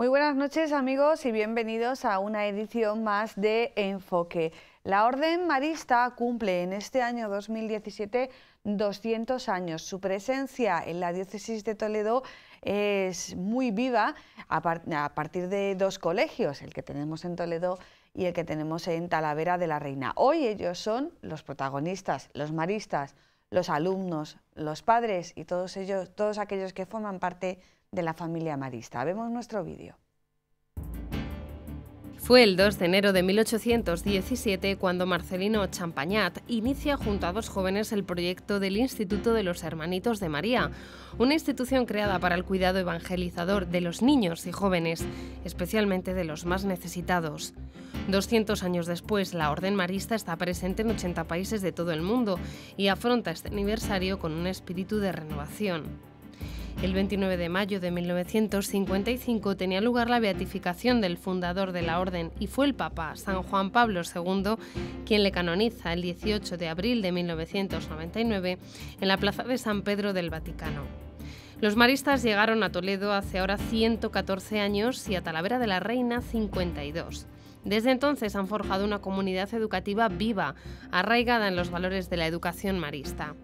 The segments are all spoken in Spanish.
Muy buenas noches amigos y bienvenidos a una edición más de Enfoque. La Orden Marista cumple en este año 2017 200 años. Su presencia en la diócesis de Toledo es muy viva a, partir de dos colegios, el que tenemos en Toledo y el que tenemos en Talavera de la Reina. Hoy ellos son los protagonistas, los maristas, los alumnos, los padres y todos ellos, todos aquellos que forman parte de la familia marista. Vemos nuestro vídeo. Fue el 2 de enero de 1817 cuando Marcelino Champagnat inicia junto a dos jóvenes el proyecto del Instituto de los Hermanitos de María, una institución creada para el cuidado evangelizador de los niños y jóvenes, especialmente de los más necesitados. 200 años después, la Orden Marista está presente en 80 países de todo el mundo y afronta este aniversario con un espíritu de renovación. El 29 de mayo de 1955 tenía lugar la beatificación del fundador de la orden y fue el Papa San Juan Pablo II quien le canoniza el 18 de abril de 1999 en la plaza de San Pedro del Vaticano. Los maristas llegaron a Toledo hace ahora 114 años y a Talavera de la Reina 52. Desde entonces han forjado una comunidad educativa viva, arraigada en los valores de la educación marista.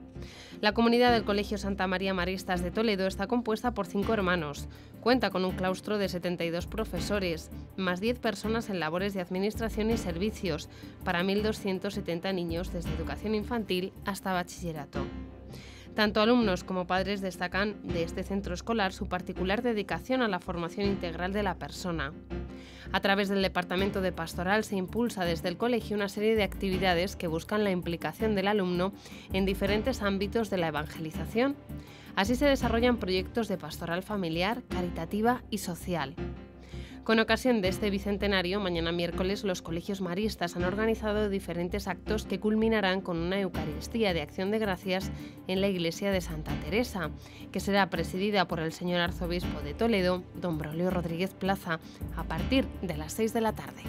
La comunidad del Colegio Santa María Maristas de Toledo está compuesta por cinco hermanos. Cuenta con un claustro de 72 profesores, más 10 personas en labores de administración y servicios, para 1.270 niños desde educación infantil hasta bachillerato. Tanto alumnos como padres destacan de este centro escolar su particular dedicación a la formación integral de la persona. A través del Departamento de Pastoral se impulsa desde el colegio una serie de actividades que buscan la implicación del alumno en diferentes ámbitos de la evangelización. Así se desarrollan proyectos de pastoral familiar, caritativa y social. Con ocasión de este bicentenario, mañana miércoles los colegios maristas han organizado diferentes actos que culminarán con una Eucaristía de Acción de Gracias en la iglesia de Santa Teresa, que será presidida por el señor arzobispo de Toledo, don Brolio Rodríguez Plaza, a partir de las 6 de la tarde.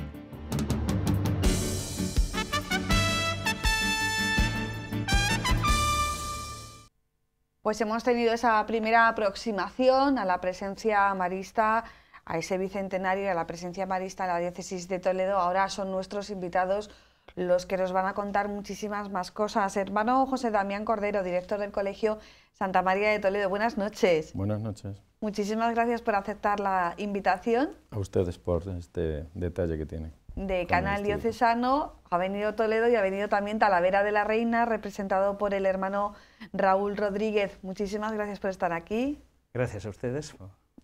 Pues hemos tenido esa primera aproximación a la presencia marista a ese bicentenario y a la presencia marista en la diócesis de Toledo. Ahora son nuestros invitados los que nos van a contar muchísimas más cosas. Hermano José Damián Cordero, director del Colegio Santa María de Toledo, buenas noches. Buenas noches. Muchísimas gracias por aceptar la invitación. A ustedes por este detalle que tienen. De Canal Diocesano ha venido Toledo y ha venido también Talavera de la Reina, representado por el hermano Raúl Rodríguez. Muchísimas gracias por estar aquí. Gracias a ustedes.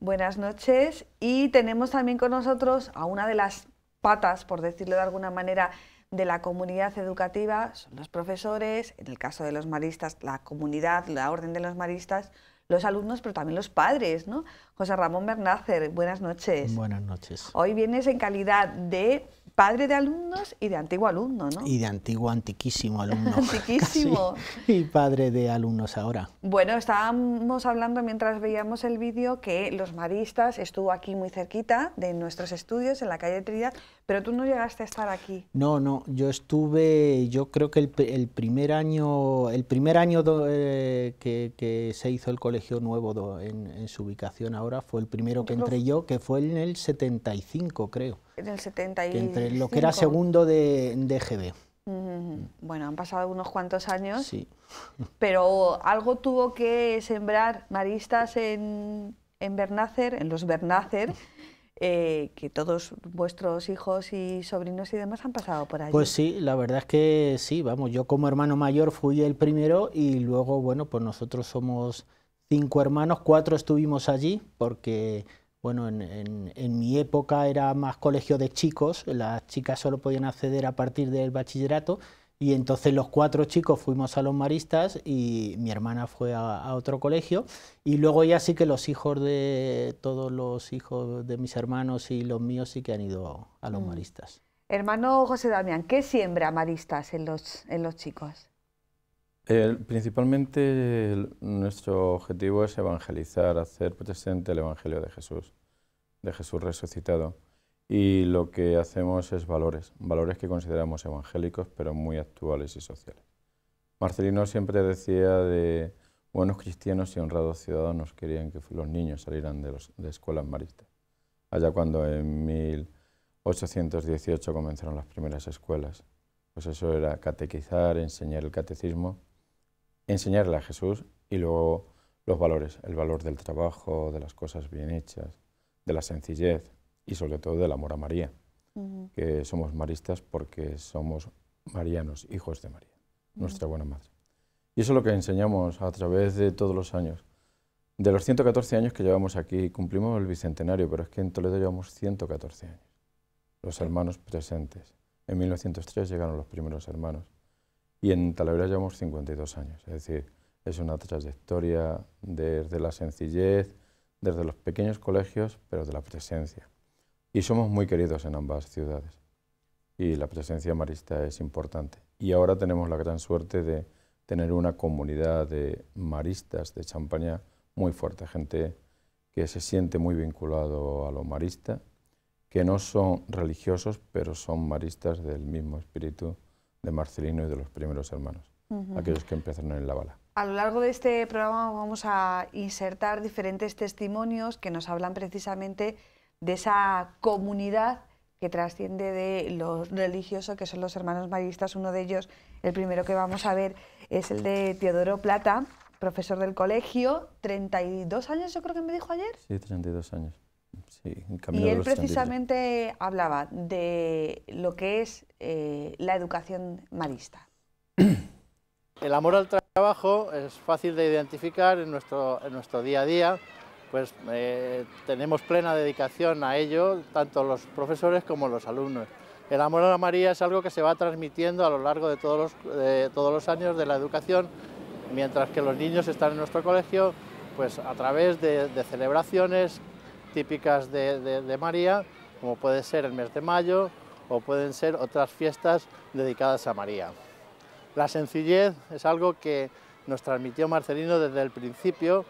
Buenas noches. Y tenemos también con nosotros a una de las patas, por decirlo de alguna manera, de la comunidad educativa, son los profesores, en el caso de los maristas, la comunidad, la orden de los maristas, los alumnos, pero también los padres, ¿no? José Ramón Bernácer, buenas noches. Buenas noches. Hoy vienes en calidad de padre de alumnos y de antiguo alumno, ¿no? Y de antiguo, antiquísimo alumno. antiquísimo. Y padre de alumnos ahora. Bueno, estábamos hablando mientras veíamos el vídeo que Los Maristas estuvo aquí muy cerquita de nuestros estudios en la calle Trinidad, pero tú no llegaste a estar aquí. No, no, yo estuve, yo creo que el, primer año, el primer año eh, que, se hizo el colegio nuevo en, en, su ubicación ahora fue el primero que entré yo, que fue en el 75, creo. En el 75. entre lo que era segundo de, de Bueno, han pasado unos cuantos años, sí. pero algo tuvo que sembrar maristas en, en en los Bernácer, eh, que todos vuestros hijos y sobrinos y demás han pasado por allí. Pues sí, la verdad es que sí, vamos, yo como hermano mayor fui el primero y luego, bueno, pues nosotros somos cinco hermanos, cuatro estuvimos allí porque bueno, en, mi época era más colegio de chicos, las chicas solo podían acceder a partir del bachillerato y entonces los cuatro chicos fuimos a los maristas y mi hermana fue a, otro colegio y luego ya sí que los hijos de todos los hijos de mis hermanos y los míos sí que han ido a los mm. maristas. Hermano José Damián, ¿qué siembra maristas en los, en los chicos? principalmente nuestro objetivo es evangelizar, hacer presente el Evangelio de Jesús, de Jesús resucitado. Y lo que hacemos es valores, valores que consideramos evangélicos, pero muy actuales y sociales. Marcelino siempre decía de buenos cristianos y honrados ciudadanos querían que los niños salieran de, las de escuelas maristas. Allá cuando en 1818 comenzaron las primeras escuelas, pues eso era catequizar, enseñar el catecismo enseñarle a Jesús y luego los valores, el valor del trabajo, de las cosas bien hechas, de la sencillez y sobre todo del amor a María, que somos maristas porque somos marianos, hijos de María, nuestra buena madre. Y eso es lo que enseñamos a través de todos los años. De los 114 años que llevamos aquí, cumplimos el bicentenario, pero es que en Toledo llevamos 114 años. Los hermanos presentes. En 1903 llegaron los primeros hermanos y en Talavera llevamos 52 años. Es decir, es una trayectoria desde la sencillez, desde los pequeños colegios, pero de la presencia. Y somos muy queridos en ambas ciudades. Y la presencia marista es importante. Y ahora tenemos la gran suerte de tener una comunidad de maristas de Champaña muy fuerte, gente que se siente muy vinculado a lo marista, que no son religiosos, pero son maristas del mismo espíritu de Marcelino y de los primeros hermanos, aquellos que empezaron en la bala. A lo largo de este programa vamos a insertar diferentes testimonios que nos hablan precisamente de esa comunidad que trasciende de los religiosos, que son los hermanos maristas. Uno de ellos, el primero que vamos a ver, es el de Teodoro Plata, profesor del colegio, 32 años yo creo que me dijo ayer. Sí, 32 años y él precisamente hablaba de lo que es eh, la educación marista. El amor al trabajo es fácil de identificar en nuestro, en nuestro día a día, pues eh, tenemos plena dedicación a ello, tanto los profesores como los alumnos. El amor a la María es algo que se va transmitiendo a lo largo de todos los, todos los años de la educación, mientras que los niños están en nuestro colegio, pues a través de celebraciones típicas de, María, como puede ser el mes de mayo o pueden ser otras fiestas dedicadas a María. La sencillez es algo que nos transmitió Marcelino desde el principio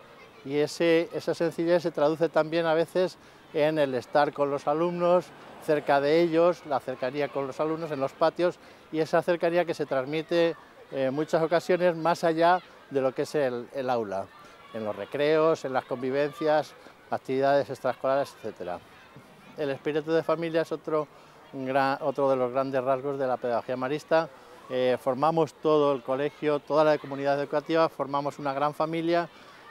y esa sencillez se traduce también a veces en el estar con los alumnos, cerca de ellos, la cercanía con los alumnos en los patios y esa cercanía que se transmite eh, en muchas ocasiones más allá de lo que es el, el aula, en los recreos, en las convivencias, actividades extraescolares, etc. El espíritu de familia es otro, otro de los grandes rasgos de la pedagogía marista. Eh, formamos todo el colegio, toda la comunidad educativa, formamos una gran familia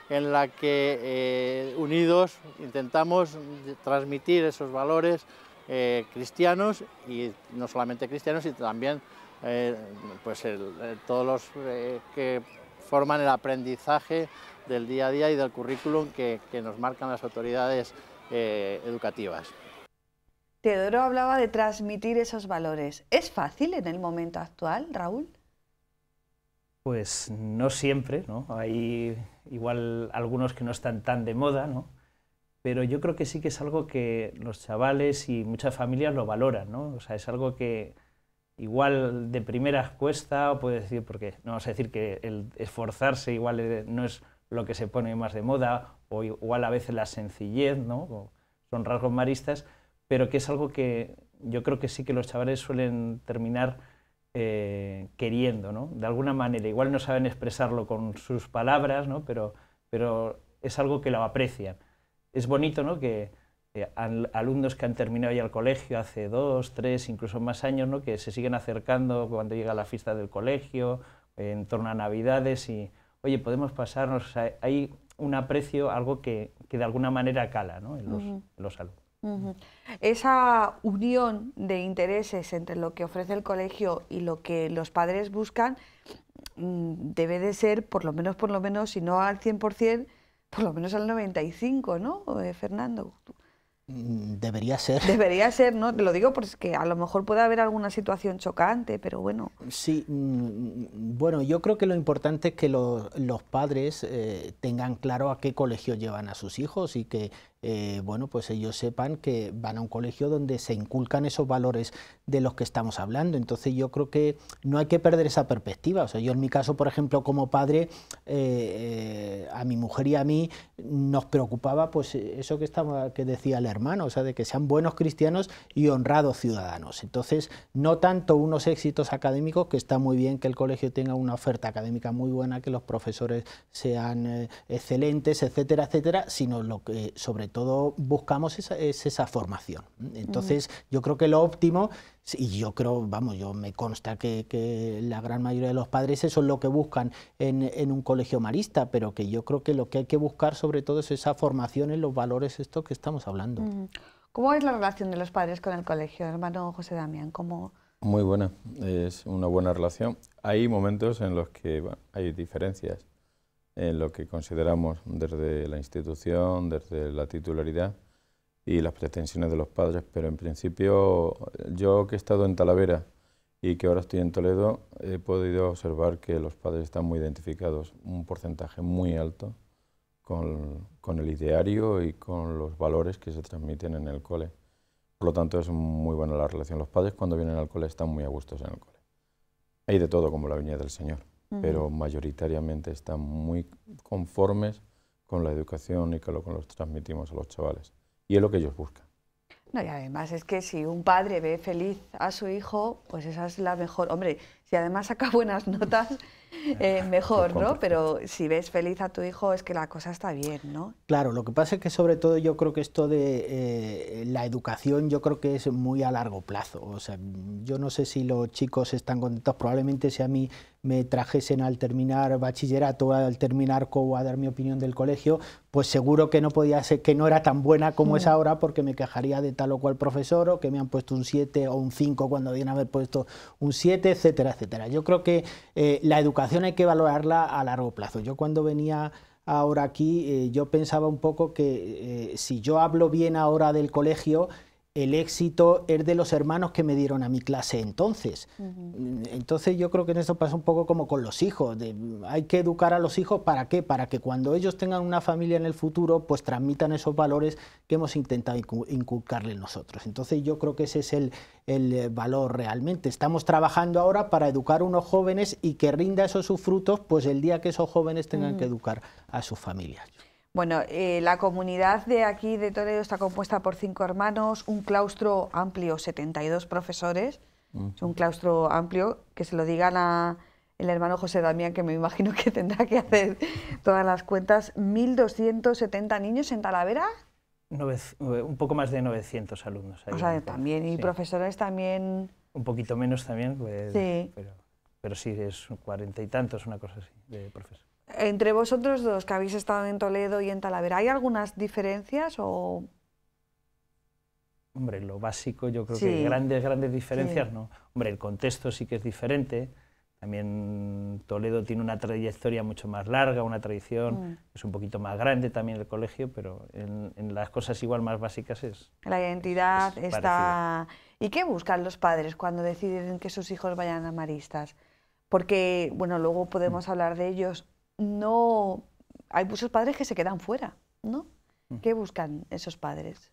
en la que eh, unidos intentamos transmitir esos valores eh, cristianos y no solamente cristianos, sino también pues todos los que forman el aprendizaje del día a día y del currículum que, nos marcan las autoridades eh, educativas. Teodoro hablaba de transmitir esos valores. ¿Es fácil en el momento actual, Raúl? Pues no siempre, ¿no? Hay igual algunos que no están tan de moda, ¿no? Pero yo creo que sí que es algo que los chavales y muchas familias lo valoran, ¿no? O sea, es algo que igual de primeras cuesta, o puede decir, porque no vamos a decir que el esforzarse igual no es lo que se pone más de moda o, igual a veces la sencillez, ¿no? son rasgos maristas, pero que es algo que yo creo que sí que los chavales suelen terminar eh, queriendo, de alguna manera. Igual no saben expresarlo con sus palabras, pero, pero es algo que lo aprecian. Es bonito ¿no? que eh, alumnos que han terminado ya el colegio hace dos, tres, incluso más años, ¿no? que se siguen acercando cuando llega la fiesta del colegio, eh, en torno a Navidades y oye, podemos pasarnos, hay un aprecio, algo que, de alguna manera cala ¿no? en, los, alumnos. Esa unión de intereses entre lo que ofrece el colegio y lo que los padres buscan mm, debe de ser, por lo menos, por lo menos, si no al 100%, por lo menos al 95%, ¿no, eh, Fernando? Mm, debería ser. Debería ser, ¿no? Te lo digo porque a lo mejor puede haber alguna situación chocante, pero bueno. Sí, mm, mm, bueno, yo creo que lo importante es que los, padres eh, tengan claro a qué colegio llevan a sus hijos y que eh, bueno, pues ellos sepan que van a un colegio donde se inculcan esos valores de los que estamos hablando. Entonces yo creo que no hay que perder esa perspectiva. O sea, yo en mi caso, por ejemplo, como padre, eh, eh, a mi mujer y a mí nos preocupaba pues eso que, estaba, que decía el hermano, o sea, de que sean buenos cristianos y honrados ciudadanos. Entonces, no tanto unos éxitos académicos, que está muy bien que el colegio tenga una oferta académica muy buena, que los profesores sean excelentes, etcétera, etcétera, sino lo que sobre todo buscamos esa, es esa formación. Entonces, yo creo que lo óptimo, y yo creo, vamos, yo me consta que, la gran mayoría de los padres eso es lo que buscan en, en, un colegio marista, pero que yo creo que lo que hay que buscar sobre todo es esa formación en los valores estos que estamos hablando. ¿Cómo es la relación de los padres con el colegio, hermano José Damián? ¿Cómo... Muy buena, es una buena relación. Hay momentos en los que hay diferencias en lo que consideramos desde la institución, desde la titularidad y las pretensiones de los padres, pero en principio yo que he estado en Talavera y que ahora estoy en Toledo, he podido observar que los padres están muy identificados, un porcentaje muy alto con, con el ideario y con los valores que se transmiten en el cole. Por lo tanto, es muy buena la relación. Los padres cuando vienen al cole están muy a gustos en el cole. Hay de todo, como la viña del Señor pero mayoritariamente están muy conformes con la educación y con lo que los transmitimos a los chavales. Y es lo que ellos buscan. No, y además es que si un padre ve feliz a su hijo, pues esa es la mejor. Hombre, si además saca buenas notas, eh, mejor, ¿no? Pero si ves feliz a tu hijo es que la cosa está bien, ¿no? Claro, lo que pasa es que sobre todo yo creo que esto de eh, la educación yo creo que es muy a largo plazo. O sea, yo no sé si los chicos están contentos, probablemente si a mí me trajesen al terminar bachillerato, al terminar como a dar mi opinión del colegio, pues seguro que no podía ser, que no era tan buena como es mm. ahora porque me quejaría de tal o cual profesor o que me han puesto un 7 o un 5 cuando debían haber puesto un 7, etcétera, yo creo que eh, la educación hay que valorarla a largo plazo. Yo cuando venía ahora aquí, eh, yo pensaba un poco que eh, si yo hablo bien ahora del colegio, el éxito es de los hermanos que me dieron a mi clase entonces. Entonces yo creo que en esto pasa un poco como con los hijos. De, hay que educar a los hijos para qué? Para que cuando ellos tengan una familia en el futuro, pues transmitan esos valores que hemos intentado inculcarle nosotros. Entonces yo creo que ese es el, el eh, valor realmente. Estamos trabajando ahora para educar a unos jóvenes y que rinda esos sus frutos, pues el día que esos jóvenes tengan que educar a sus familias. Bueno, eh, la comunidad de aquí de Toledo está compuesta por cinco hermanos, un claustro amplio, 72 profesores, mm. es un claustro amplio, que se lo digan a el hermano José Damián, que me imagino que tendrá que hacer todas las cuentas, 1.270 niños en Talavera. Eh, un poco más de 900 alumnos. Ahí o sea, también, y profesores también... Un poquito menos también, pues, pero, pero sí, es cuarenta y tantos, una cosa así, de profesores. Entre vosotros dos que habéis estado en Toledo y en Talavera, ¿hay algunas diferencias o...? Hombre, lo básico yo creo que que grandes, grandes diferencias no. Hombre, el contexto sí que es diferente. También Toledo tiene una trayectoria mucho más larga, una tradición mm. es un poquito más grande también el colegio, pero en, las cosas igual más básicas es... La identidad está... ¿Y qué buscan los padres cuando deciden que sus hijos vayan a maristas? Porque, bueno, luego podemos mm. hablar de ellos, no... Hay muchos padres que se quedan fuera, ¿no? Mm. ¿Qué buscan esos padres?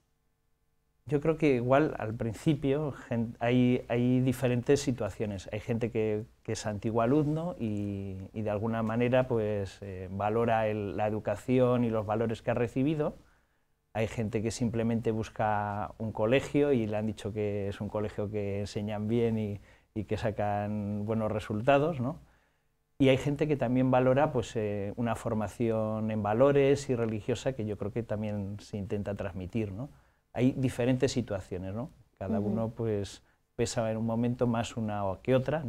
Yo creo que igual al principio hay, diferentes situaciones. Hay gente que, es antiguo alumno y, de alguna manera pues, eh, valora la educación y los valores que ha recibido. Hay gente que simplemente busca un colegio y le han dicho que es un colegio que enseñan bien y, y que sacan buenos resultados. ¿no? Y hay gente que también valora pues, eh, una formación en valores y religiosa que yo creo que también se intenta transmitir. ¿no? Hay diferentes situaciones, ¿no? cada uno pues, pesa en un momento más una que otra,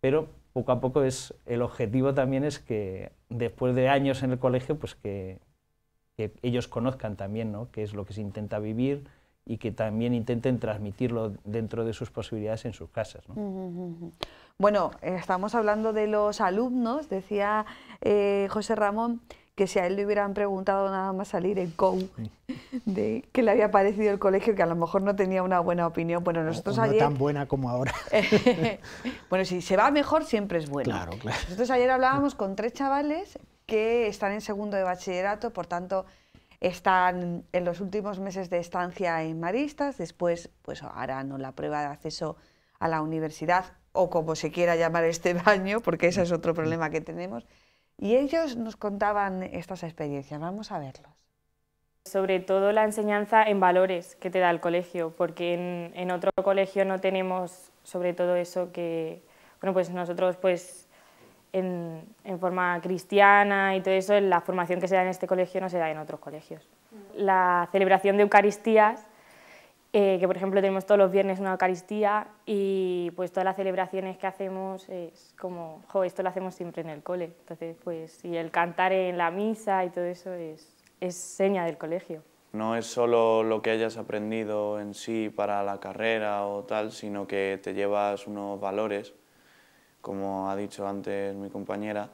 pero poco a poco es, el objetivo también es que después de años en el colegio, pues que, ellos conozcan también ¿no? qué es lo que se intenta vivir y que también intenten transmitirlo dentro de sus posibilidades en sus casas. Bueno, eh, estamos hablando de los alumnos, decía eh, José Ramón que si a él le hubieran preguntado nada más salir en COU de qué le había parecido el colegio, que a lo mejor no tenía una buena opinión. Bueno, nosotros no tan buena como ahora. bueno, si se va mejor, siempre es bueno. Claro, claro. Nosotros ayer hablábamos con tres chavales que están en segundo de bachillerato, por tanto, están en los últimos meses de estancia en Maristas, después pues harán la prueba de acceso a la universidad o como se quiera llamar este baño, porque ese es otro problema que tenemos. Y ellos nos contaban estas experiencias, vamos a verlos. Sobre todo la enseñanza en valores que te da el colegio, porque en, otro colegio no tenemos sobre todo eso que, bueno, pues nosotros pues en, en, forma cristiana y todo eso, la formación que se da en este colegio no se da en otros colegios. Mm. La celebración de Eucaristías eh, que por ejemplo tenemos todos los viernes una Eucaristía y pues todas las celebraciones que hacemos es como, jo, esto lo hacemos siempre en el cole, entonces pues y el cantar en la misa y todo eso es, es seña del colegio. No es solo lo que hayas aprendido en sí para la carrera o tal, sino que te llevas unos valores, como ha dicho antes mi compañera,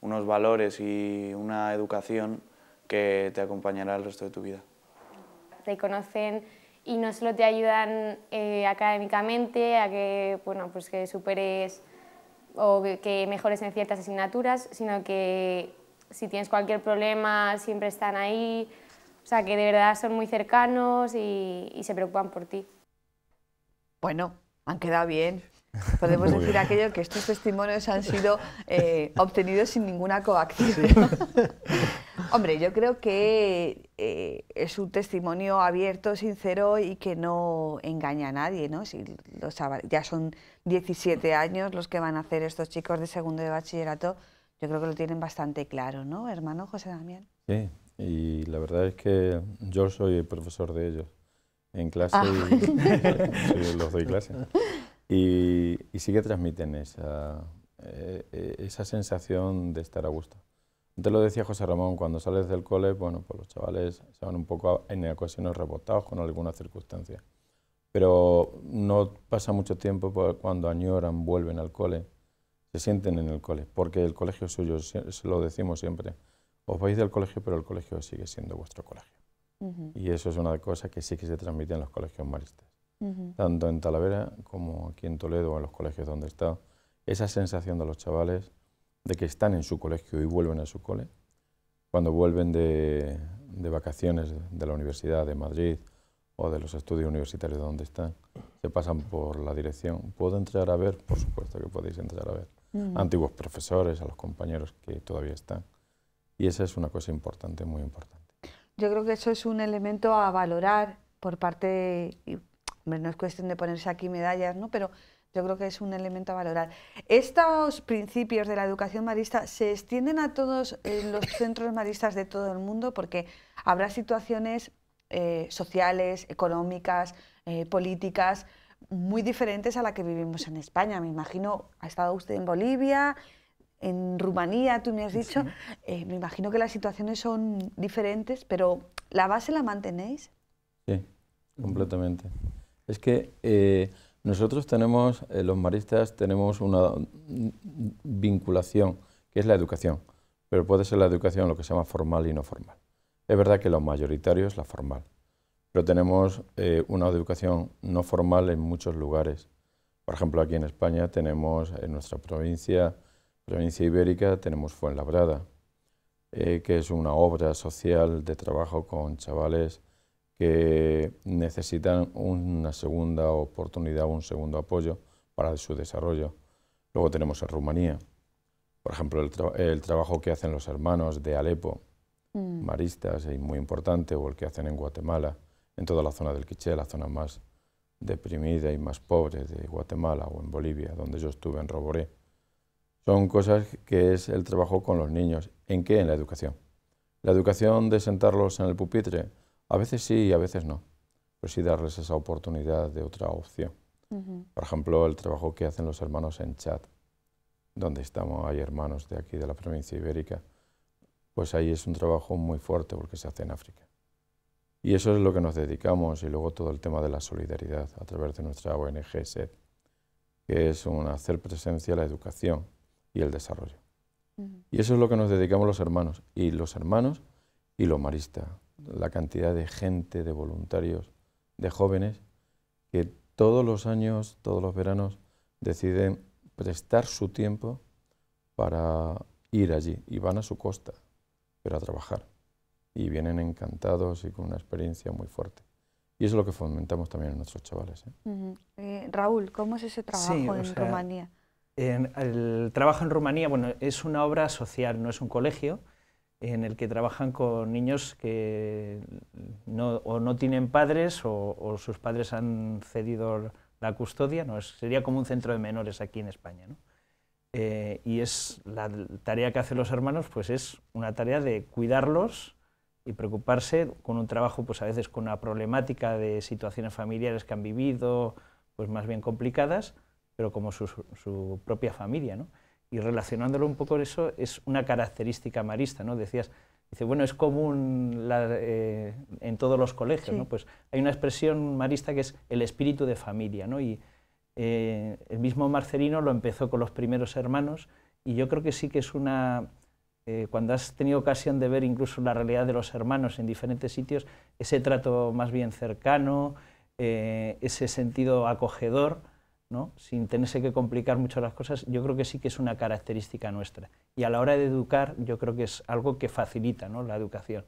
unos valores y una educación que te acompañará el resto de tu vida. Te conocen y no solo te ayudan eh, académicamente a que, bueno, pues que superes o que, mejores en ciertas asignaturas, sino que si tienes cualquier problema siempre están ahí, o sea que de verdad son muy cercanos y, se preocupan por ti. Bueno, han quedado bien. Podemos decir aquello que estos testimonios han sido eh, obtenidos sin ninguna coacción. Hombre, yo creo que eh, es un testimonio abierto, sincero y que no engaña a nadie, ¿no? Si ya son 17 años los que van a hacer estos chicos de segundo de bachillerato, yo creo que lo tienen bastante claro, ¿no, hermano José Damián? Sí, y la verdad es que yo soy el profesor de ellos en clase, ah. y, los doy clase, y, sí que transmiten esa, eh, eh, esa sensación de estar a gusto. Te lo decía José Ramón, cuando sales del cole, bueno, pues los chavales se van un poco en ocasiones rebotados con alguna circunstancia. Pero no pasa mucho tiempo cuando añoran, vuelven al cole, se sienten en el cole, porque el colegio suyo, se lo decimos siempre. Os vais del colegio, pero el colegio sigue siendo vuestro colegio. Y eso es una cosa que sí que se transmite en los colegios maristas. Tanto en Talavera como aquí en Toledo, en los colegios donde está, esa sensación de los chavales de que están en su colegio y vuelven a su cole, cuando vuelven de, de vacaciones de la Universidad de Madrid o de los estudios universitarios de donde están, se pasan por la dirección. ¿Puedo entrar a ver? Por supuesto que podéis entrar a ver. Mm. antiguos profesores, a los compañeros que todavía están. Y esa es una cosa importante, muy importante. Yo creo que eso es un elemento a valorar por parte, de, no es cuestión de ponerse aquí medallas, ¿no? pero yo creo que es un elemento a valorar. ¿Estos principios de la educación marista se extienden a todos eh, los centros maristas de todo el mundo? Porque habrá situaciones eh, sociales, económicas, eh, políticas muy diferentes a la que vivimos en España. Me imagino, ha estado usted en Bolivia, en Rumanía, tú me has dicho. me imagino que las situaciones son diferentes, pero ¿la base la mantenéis? Sí, completamente. Es que nosotros tenemos, eh, los maristas, tenemos una vinculación que es la educación, pero puede ser la educación lo que se llama formal y no formal. Es verdad que lo mayoritario es la formal, pero tenemos eh, una educación no formal en muchos lugares. Por ejemplo, aquí en España tenemos, en nuestra provincia, provincia ibérica, tenemos Fuenlabrada, eh, que es una obra social de trabajo con chavales que necesitan una segunda oportunidad, un segundo apoyo para su desarrollo. Luego tenemos en Rumanía, por ejemplo, el, trabajo que hacen los hermanos de Alepo, mm. maristas, y muy importante, o el que hacen en Guatemala, en toda la zona del Quiché, la zona más deprimida y más pobre de Guatemala o en Bolivia, donde yo estuve en Roboré. Son cosas que es el trabajo con los niños. ¿En qué? En la educación. La educación de sentarlos en el pupitre, a veces sí y a veces no, pero pues sí darles esa oportunidad de otra opción. Por ejemplo, el trabajo que hacen los hermanos en Chad, donde estamos, hay hermanos de aquí de la provincia ibérica, pues ahí es un trabajo muy fuerte porque se hace en África. Y eso es lo que nos dedicamos y luego todo el tema de la solidaridad a través de nuestra ONG SED, que es hacer presencia la educación y el desarrollo. Y eso es lo que nos dedicamos los hermanos, y los hermanos y los maristas, la cantidad de gente, de voluntarios, de jóvenes, que todos los años, todos los veranos, deciden prestar su tiempo para ir allí y van a su costa, pero a trabajar. Y vienen encantados y con una experiencia muy fuerte. Y eso es lo que fomentamos también en nuestros chavales. ¿eh? Eh, Raúl, ¿cómo es ese trabajo en Rumanía? el trabajo en Rumanía, bueno, es una obra social, no es un colegio, en el que trabajan con niños que no, o no tienen padres o, sus padres han cedido la custodia, no, sería como un centro de menores aquí en España. ¿no? Eh, y es la tarea que hacen los hermanos, pues es una tarea de cuidarlos y preocuparse con un trabajo, pues a veces con una problemática de situaciones familiares que han vivido, pues más bien complicadas, pero como su, su propia familia. ¿no? Y relacionándolo un poco con eso, es una característica marista, ¿no? Decías, dice, bueno, es común eh, en todos los colegios, ¿no? Pues hay una expresión marista que es el espíritu de familia, ¿no? Y eh, el mismo Marcelino lo empezó con los primeros hermanos y yo creo que sí que es una... Eh, cuando has tenido ocasión de ver incluso la realidad de los hermanos en diferentes sitios, ese trato más bien cercano, ese sentido acogedor, sin tenerse que complicar mucho las cosas, yo creo que sí que es una característica nuestra. Y a la hora de educar, yo creo que es algo que facilita la educación.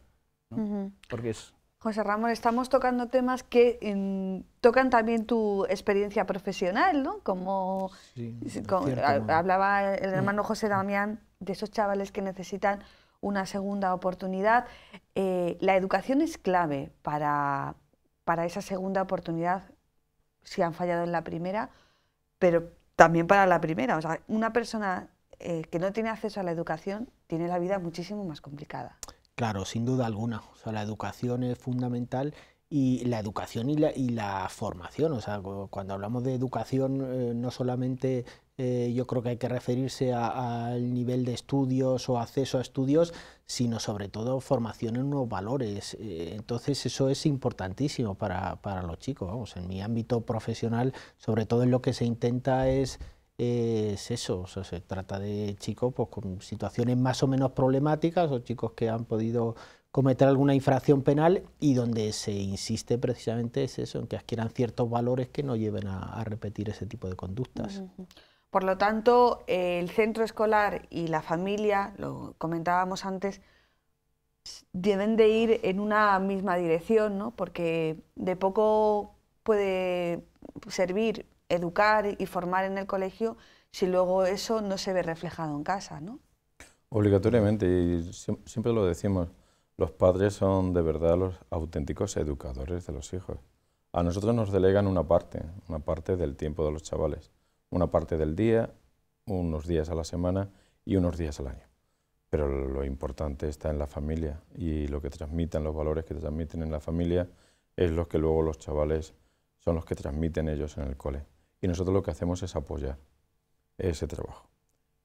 Porque José Ramón, estamos tocando temas que em, tocan también tu experiencia profesional, ¿no? Como, hablaba el hermano José Damián de esos chavales que necesitan una segunda oportunidad. Eh, la educación es clave para, para esa segunda oportunidad si han fallado en la primera pero también para la primera. O sea, una persona eh, que no tiene acceso a la educación tiene la vida muchísimo más complicada. Claro, sin duda alguna. O sea, la educación es fundamental y la educación y la, y la formación. O sea, cuando hablamos de educación, eh, no solamente eh, yo creo que hay que referirse al nivel de estudios o acceso a estudios, sino sobre todo formación en nuevos valores. Eh, entonces eso es importantísimo para, los chicos. Vamos, en mi ámbito profesional, sobre todo en lo que se intenta es, eso, se trata de chicos pues, con situaciones más o menos problemáticas o chicos que han podido cometer alguna infracción penal y donde se insiste precisamente es eso, en que adquieran ciertos valores que no lleven a, repetir ese tipo de conductas. Por lo tanto, el centro escolar y la familia, lo comentábamos antes, deben de ir en una misma dirección, ¿no? porque de poco puede servir educar y formar en el colegio si luego eso no se ve reflejado en casa. ¿no? Obligatoriamente, y siempre lo decimos, los padres son de verdad los auténticos educadores de los hijos. A nosotros nos delegan una parte, una parte del tiempo de los chavales una parte del día, unos días a la semana y unos días al año. Pero lo importante está en la familia y lo que transmitan, los valores que transmiten en la familia es lo que luego los chavales son los que transmiten ellos en el cole. Y nosotros lo que hacemos es apoyar ese trabajo.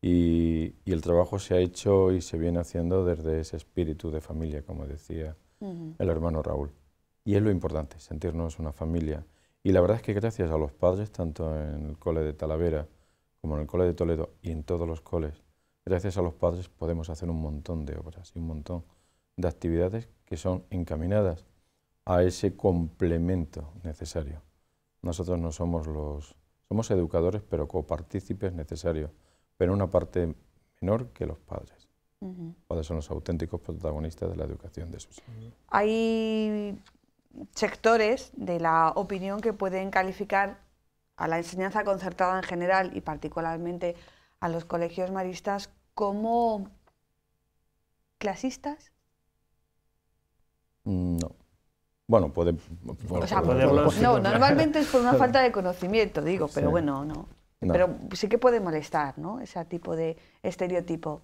Y, el trabajo se ha hecho y se viene haciendo desde ese espíritu de familia, como decía el hermano Raúl. Y es lo importante, sentirnos una familia. Y la verdad es que gracias a los padres, tanto en el cole de Talavera como en el cole de Toledo y en todos los coles, gracias a los padres podemos hacer un montón de obras y un montón de actividades que son encaminadas a ese complemento necesario. Nosotros no somos los... somos educadores, pero copartícipes necesarios, pero una parte menor que los padres. Los Padres son los auténticos protagonistas de la educación de sus hijos. Hay sectores de la opinión que pueden calificar a la enseñanza concertada en general y particularmente a los colegios maristas como clasistas? Mm, no. Bueno, puede... no, normalmente es por una falta de conocimiento, digo, pero bueno, no. Pero sí que puede molestar, ¿no? Ese tipo de estereotipo.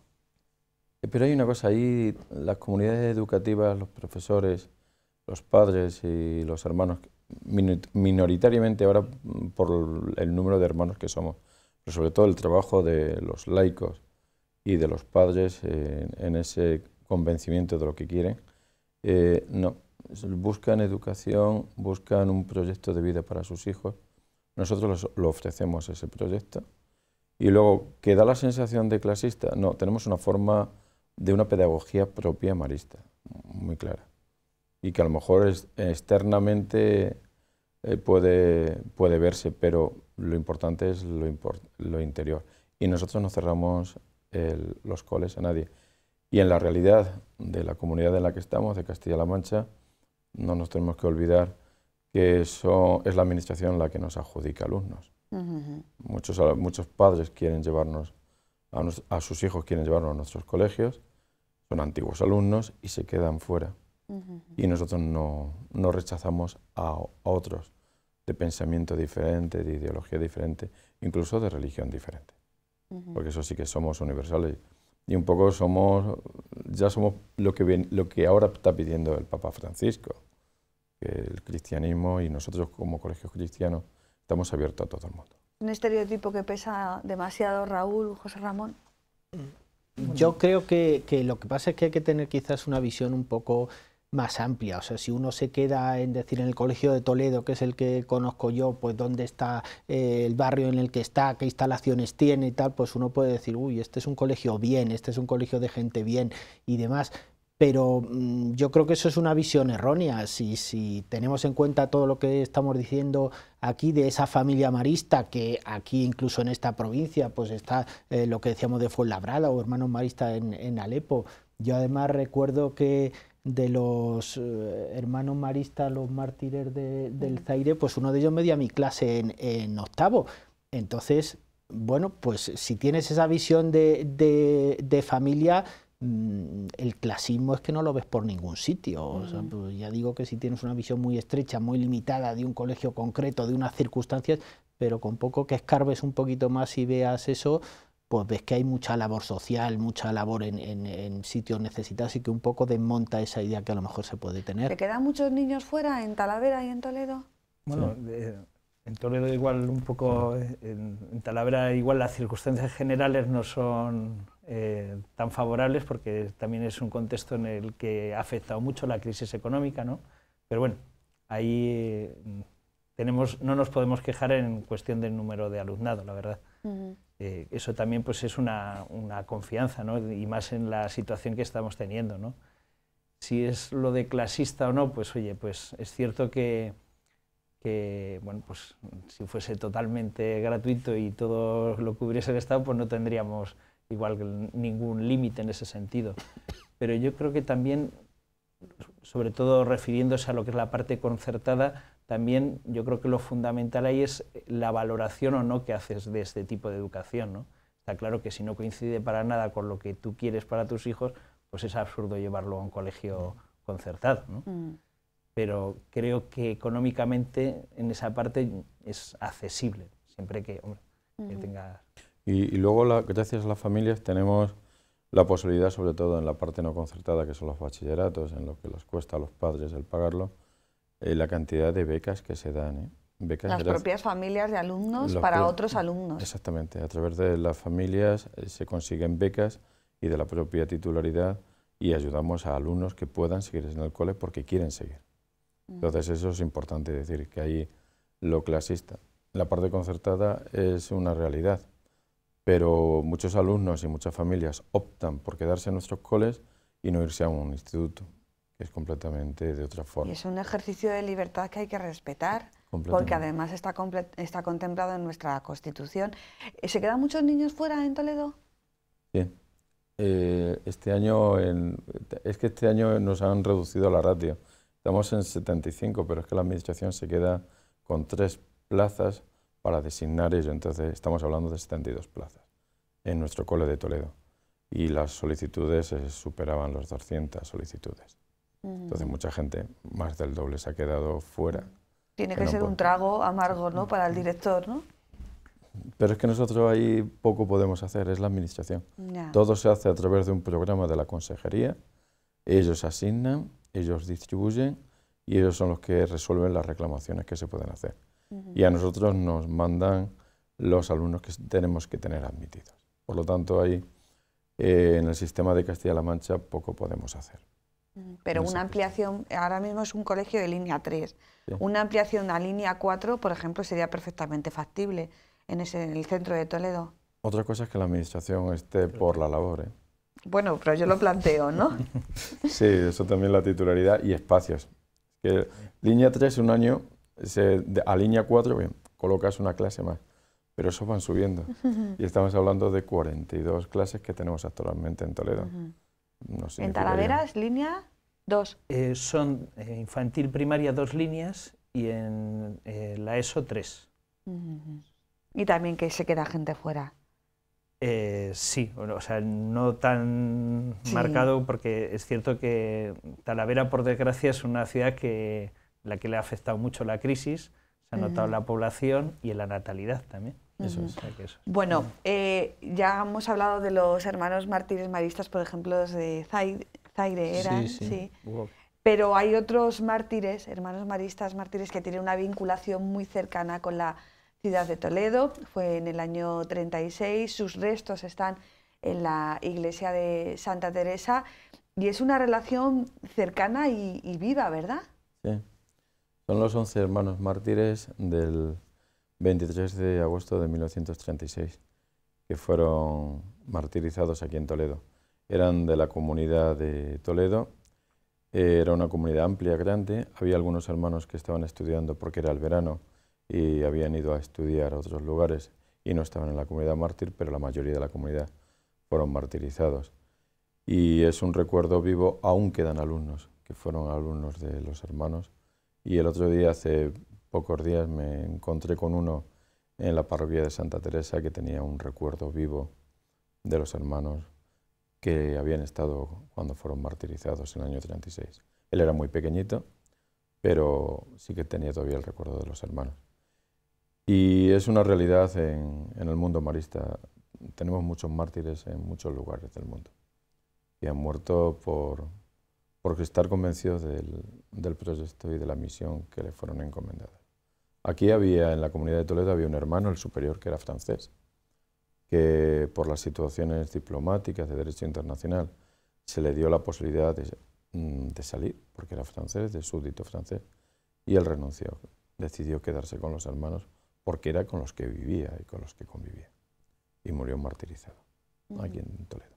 Eh, pero hay una cosa, ahí las comunidades educativas, los profesores, los padres y los hermanos, minoritariamente ahora por el número de hermanos que somos, pero sobre todo el trabajo de los laicos y de los padres en ese convencimiento de lo que quieren, eh, no, buscan educación, buscan un proyecto de vida para sus hijos. Nosotros lo ofrecemos ese proyecto. Y luego, ¿que da la sensación de clasista? No, tenemos una forma de una pedagogía propia marista, muy clara y que a lo mejor es, externamente eh, puede, puede verse, pero lo importante es lo, lo interior. Y nosotros no cerramos los coles a nadie. Y en la realidad de la comunidad en la que estamos, de Castilla-La Mancha, no nos tenemos que olvidar que eso es la administración la que nos adjudica alumnos. muchos, muchos padres quieren llevarnos, a sus hijos quieren llevarnos a nuestros colegios, son antiguos alumnos y se quedan fuera y nosotros no, no rechazamos a, otros de pensamiento diferente, de ideología diferente, incluso de religión diferente. Porque eso sí que somos universales y un poco somos, ya somos lo que, lo que ahora está pidiendo el Papa Francisco, que el cristianismo y nosotros como colegios cristianos estamos abiertos a todo el mundo. Un estereotipo que pesa demasiado Raúl, José Ramón. Yo creo que, que, lo que pasa es que hay que tener quizás una visión un poco más amplia. O sea, si uno se queda en decir en el Colegio de Toledo, que es el que conozco yo, pues dónde está eh, el barrio en el que está, qué instalaciones tiene y tal, pues uno puede decir, uy, este es un colegio bien, este es un colegio de gente bien y demás. Pero mm, yo creo que eso es una visión errónea. Si, si tenemos en cuenta todo lo que estamos diciendo aquí de esa familia marista que aquí incluso en esta provincia pues está eh, lo que decíamos de Fuenlabrada o hermanos maristas en Alepo. Yo además recuerdo que de los eh, hermanos maristas, los mártires del Zaire, pues uno de ellos me dio a mi clase en, octavo. Entonces, bueno, pues si tienes esa visión de, de, familia, mm, el clasismo es que no lo ves por ningún sitio. Pues ya digo que si tienes una visión muy estrecha, muy limitada de un colegio concreto, de unas circunstancias, pero con poco que escarbes un poquito más y veas eso, pues ves que hay mucha labor social, mucha labor en, sitios necesitados y que un poco desmonta esa idea que a lo mejor se puede tener. ¿Te quedan muchos niños fuera en Talavera y en Toledo? Bueno, eh, en Toledo igual un poco, en, Talavera igual las circunstancias generales no son eh, tan favorables porque también es un contexto en el que ha afectado mucho la crisis económica, ¿no? Pero bueno, ahí mm, tenemos, no nos podemos quejar en cuestión del número de alumnado, la verdad. Eh, eso también pues, es una, una confianza, ¿no? y más en la situación que estamos teniendo. ¿no? Si es lo de clasista o no, pues oye, pues es cierto que, que bueno, pues, si fuese totalmente gratuito y todo lo cubriese el Estado, pues no tendríamos igual ningún límite en ese sentido. Pero yo creo que también, sobre todo refiriéndose a lo que es la parte concertada, también yo creo que lo fundamental ahí es eh, la valoración o no que haces de este tipo de educación. Está claro que si no coincide para nada con lo que tú quieres para tus hijos, pues es absurdo llevarlo a un colegio concertado. Mm. Pero creo que económicamente en esa parte es accesible, siempre que, hombre, mm. Y, luego, gracias a las familias, tenemos la posibilidad, sobre todo en la parte no concertada, que son los bachilleratos, en lo que les cuesta a los padres el pagarlo, eh, la cantidad de becas que se dan. ¿eh? Becas las propias familias de alumnos para otros alumnos. Exactamente, a través de las familias eh, se consiguen becas y de la propia titularidad y ayudamos a alumnos que puedan seguir en el cole porque quieren seguir. Mm. Entonces eso es importante decir, que ahí lo clasista. La parte concertada es una realidad, pero muchos alumnos y muchas familias optan por quedarse en nuestros coles y no irse a un instituto es completamente de otra forma. Y es un ejercicio de libertad que hay que respetar, porque además está, está contemplado en nuestra Constitución. Eh, ¿Se quedan muchos niños fuera en Toledo? Sí. Eh, este año, es que este año nos han reducido la ratio. Estamos en 75, pero es que la Administración se queda con tres plazas para designar ello. Entonces, estamos hablando de 72 plazas en nuestro cole de Toledo. Y las solicitudes eh, superaban las 200 solicitudes. Entonces mucha gente, más del doble, se ha quedado fuera. Tiene que, ser un trago amargo ¿no? para el director, ¿no? Pero es que nosotros ahí poco podemos hacer, es la administración. Todo se hace a través de un programa de la consejería, ellos asignan, ellos distribuyen y ellos son los que resuelven las reclamaciones que se pueden hacer. Y a nosotros nos mandan los alumnos que tenemos que tener admitidos. Por lo tanto, ahí eh, en el sistema de Castilla-La Mancha poco podemos hacer. Mm, pero una ampliación, ahora mismo es un colegio de línea 3. Una ampliación a línea 4, por ejemplo, sería perfectamente factible en, el centro de Toledo. Otra cosa es que la administración esté por la labor. ¿eh? Bueno, pero yo lo planteo, ¿no? sí, eso también la titularidad y espacios. línea 3 un año, a línea 4 bien, colocas una clase más, pero eso van subiendo. Y estamos hablando de 42 clases que tenemos actualmente en Toledo en Talavera es línea 2. Eh, son eh, infantil primaria dos líneas y en eh, la ESO tres. Y también que se queda gente fuera. sí, o sea, no tan marcado porque es cierto que Talavera, por desgracia, es una ciudad que la que le ha afectado mucho la crisis, se ha notado en la población y en la natalidad también. Bueno, eh, ya hemos hablado de los hermanos mártires maristas, por ejemplo, de Zaire, eran, sí. Pero hay otros mártires, hermanos maristas mártires, que tienen una vinculación muy cercana con la ciudad de Toledo. Fue en el año 36, sus restos están en la iglesia de Santa Teresa y es una relación cercana y, y viva, ¿verdad? Sí, son los once hermanos mártires del 23 de agosto de 1936, que fueron martirizados aquí en Toledo. Eran de la comunidad de Toledo, eh, era una comunidad amplia, grande, había algunos hermanos que estaban estudiando porque era el verano y habían ido a estudiar a otros lugares y no estaban en la comunidad mártir, pero la mayoría de la comunidad fueron martirizados. Y es un recuerdo vivo, aún quedan alumnos, que fueron alumnos de los hermanos. Y el otro día, hace pocos días me encontré con uno en la parroquia de Santa Teresa que tenía un recuerdo vivo de los hermanos que habían estado cuando fueron martirizados en el año 36. Él era muy pequeñito, pero sí que tenía todavía el recuerdo de los hermanos. Y es una realidad en, el mundo marista. Tenemos muchos mártires en muchos lugares del mundo que han muerto por, estar convencidos del, del proyecto y de la misión que le fueron encomendadas. Aquí había, en la comunidad de Toledo, había un hermano, el superior, que era francés, que por las situaciones diplomáticas de derecho internacional se le dio la posibilidad mm, de, salir, porque era francés, de súbdito francés, y él renunció. Decidió quedarse con los hermanos porque era con los que vivía y con los que convivía. Y murió martirizado aquí en Toledo.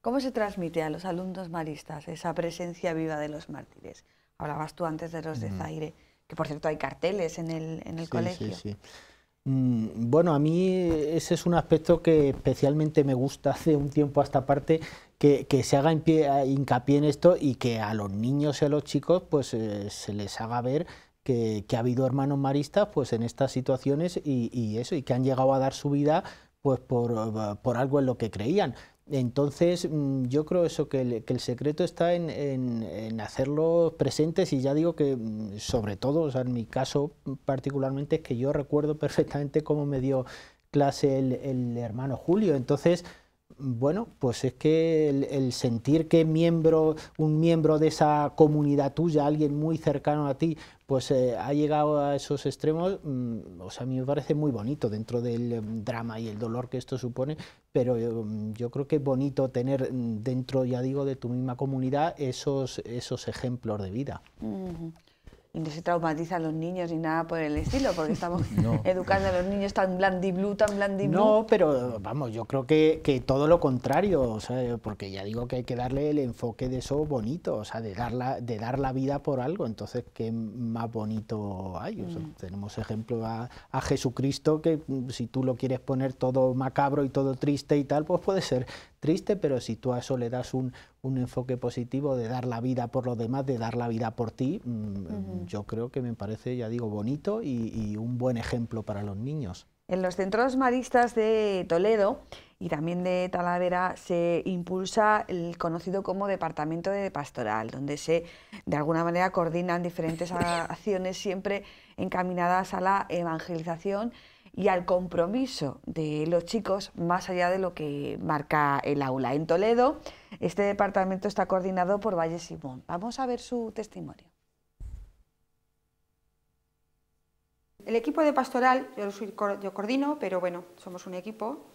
¿Cómo se transmite a los alumnos maristas esa presencia viva de los mártires? Hablabas tú antes de los de Zaire que por cierto hay carteles en el, en el colegio. Sí, sí. Mm, bueno, a mí ese es un aspecto que especialmente me gusta hace un tiempo a esta parte, que, se haga hincapié en esto y que a los niños y a los chicos pues eh, se les haga ver que, ha habido hermanos maristas pues en estas situaciones y, eso, y que han llegado a dar su vida pues por, por algo en lo que creían. Entonces, mm, yo creo eso, que el, secreto está en, hacerlos presentes y ya digo que, mm, sobre todo, o sea, en mi caso particularmente, es que yo recuerdo perfectamente cómo me dio clase el, el hermano Julio. Entonces, bueno, pues es que el, sentir que miembro, un miembro de esa comunidad tuya, alguien muy cercano a ti, pues eh, ha llegado a esos extremos, mm, o sea, a mí me parece muy bonito dentro del em, drama y el dolor que esto supone, pero em, yo, creo que es bonito tener mm, dentro, ya digo, de tu misma comunidad esos, esos ejemplos de vida y no se a los niños ni nada por el estilo, porque estamos educando a los niños tan blandiblú, tan blandiblú. No, pero vamos, yo creo que, todo lo contrario, o sea, porque ya digo que hay que darle el enfoque de eso bonito, o sea, de dar la, de dar la vida por algo, entonces, ¿qué más bonito hay? Mm. Tenemos ejemplo a, a, Jesucristo, que mm, si tú lo quieres poner todo macabro y todo triste y tal, pues puede ser triste, pero si tú a eso le das un, enfoque positivo de dar la vida por los demás, de dar la vida por ti, mm, yo creo que me parece, ya digo, bonito y, y un buen ejemplo para los niños. En los centros maristas de Toledo y también de Talavera se impulsa el conocido como Departamento de Pastoral, donde se de alguna manera coordinan diferentes acciones siempre encaminadas a la evangelización y al compromiso de los chicos más allá de lo que marca el aula. En Toledo, este departamento está coordinado por Valle Simón. Vamos a ver su testimonio. El equipo de pastoral, yo, coordino, pero bueno, somos un equipo,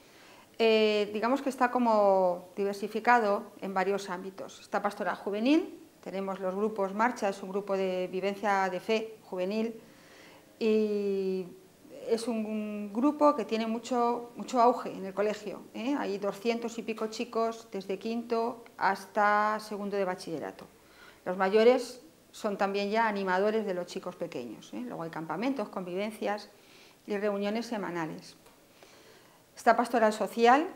eh, digamos que está como diversificado en varios ámbitos. Está pastoral juvenil, tenemos los grupos Marcha, es un grupo de vivencia de fe juvenil, y es un, grupo que tiene mucho, mucho auge en el colegio. ¿eh? Hay 200 y pico chicos desde quinto hasta segundo de bachillerato. Los mayores son también ya animadores de los chicos pequeños. ¿eh? Luego hay campamentos, convivencias y reuniones semanales. Está Pastoral Social,